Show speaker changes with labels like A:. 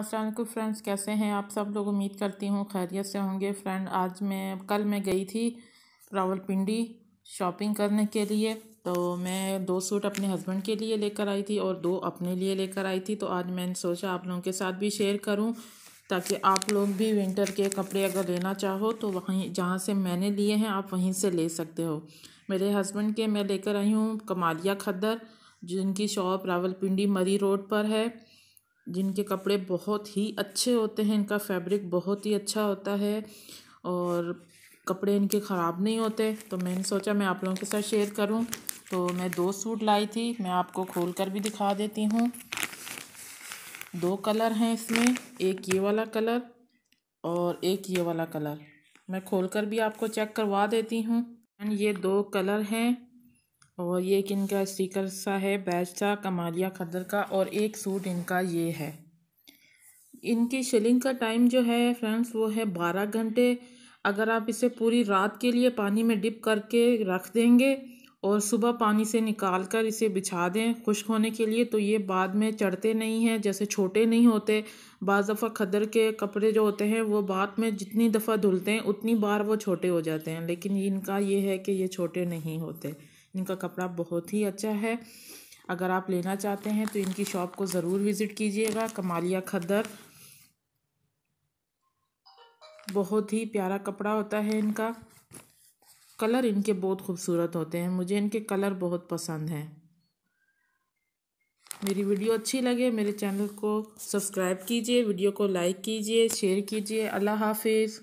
A: असल फ्रेंड्स कैसे हैं आप सब लोग उम्मीद करती हूँ खैरियत से होंगे फ्रेंड आज मैं कल मैं गई थी रावलपिंडी शॉपिंग करने के लिए तो मैं दो सूट अपने हस्बैंड के लिए लेकर आई थी और दो अपने लिए लेकर आई थी तो आज मैंने सोचा आप लोगों के साथ भी शेयर करूँ ताकि आप लोग भी विंटर के कपड़े अगर लेना चाहो तो वहीं जहाँ से मैंने लिए हैं आप वहीं से ले सकते हो मेरे हस्बैंड के मैं लेकर आई हूँ कमालिया खद्दर जिनकी शॉप रावलपिंडी मरी रोड पर है जिनके कपड़े बहुत ही अच्छे होते हैं इनका फैब्रिक बहुत ही अच्छा होता है और कपड़े इनके ख़राब नहीं होते तो मैंने सोचा मैं आप लोगों के साथ शेयर करूं तो मैं दो सूट लाई थी मैं आपको खोल कर भी दिखा देती हूं दो कलर हैं इसमें एक ये वाला कलर और एक ये वाला कलर मैं खोल कर भी आपको चेक करवा देती हूँ एंड ये दो कलर हैं और ये एक इनका स्टिकर सा है बैच सा कमालिया खदर का और एक सूट इनका ये है इनकी शिलिंग का टाइम जो है फ्रेंड्स वो है बारह घंटे अगर आप इसे पूरी रात के लिए पानी में डिप करके रख देंगे और सुबह पानी से निकाल कर इसे बिछा दें खुश्क होने के लिए तो ये बाद में चढ़ते नहीं हैं जैसे छोटे नहीं होते बाज़ दफ़ा खदर के कपड़े जो होते हैं वो बाद में जितनी दफ़ा धुलते हैं उतनी बार वो छोटे हो जाते हैं लेकिन इनका ये है कि ये छोटे नहीं होते इनका कपड़ा बहुत ही अच्छा है अगर आप लेना चाहते हैं तो इनकी शॉप को ज़रूर विज़िट कीजिएगा कमालिया खद्दर बहुत ही प्यारा कपड़ा होता है इनका कलर इनके बहुत खूबसूरत होते हैं मुझे इनके कलर बहुत पसंद हैं मेरी वीडियो अच्छी लगे मेरे चैनल को सब्सक्राइब कीजिए वीडियो को लाइक कीजिए शेयर कीजिए अल्लाह हाफिज़